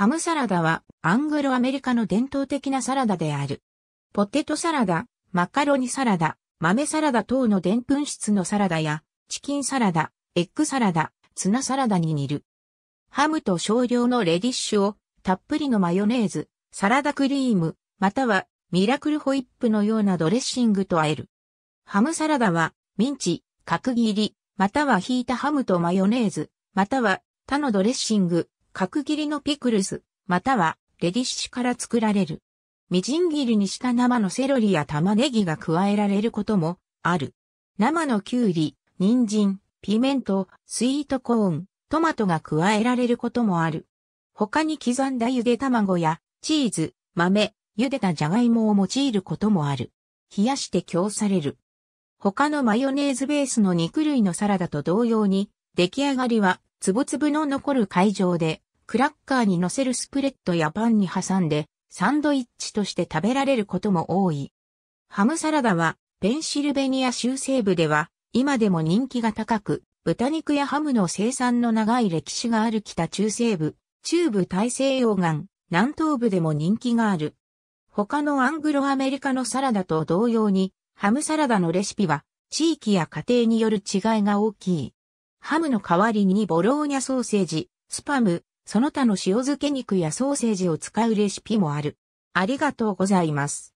ハムサラダはアングロアメリカの伝統的なサラダである。ポテトサラダ、マカロニサラダ、豆サラダ等のでんぷん質のサラダや、チキンサラダ、エッグサラダ、ツナサラダに煮る。ハムと少量のレディッシュをたっぷりのマヨネーズ、サラダクリーム、またはミラクルホイップのようなドレッシングと和える。ハムサラダはミンチ、角切り、またはひいたハムとマヨネーズ、または他のドレッシング、角切りのピクルス、またはレディッシュから作られる。みじん切りにした生のセロリや玉ねぎが加えられることもある。生のきゅうり、人参、ピメント、スイートコーン、トマトが加えられることもある。他に刻んだゆで卵やチーズ、豆、茹でたじゃがいもを用いることもある。冷やして供される。他のマヨネーズベースの肉類のサラダと同様に、出来上がりはつつぶの残る会場で、クラッカーに乗せるスプレッドやパンに挟んで、サンドイッチとして食べられることも多い。ハムサラダは、ペンシルベニア州西部では、今でも人気が高く、豚肉やハムの生産の長い歴史がある北中西部、中部大西洋岸、南東部でも人気がある。他のアングロアメリカのサラダと同様に、ハムサラダのレシピは、地域や家庭による違いが大きい。ハムの代わりにボローニャソーセージ、スパム、その他の塩漬け肉やソーセージを使うレシピもある。ありがとうございます。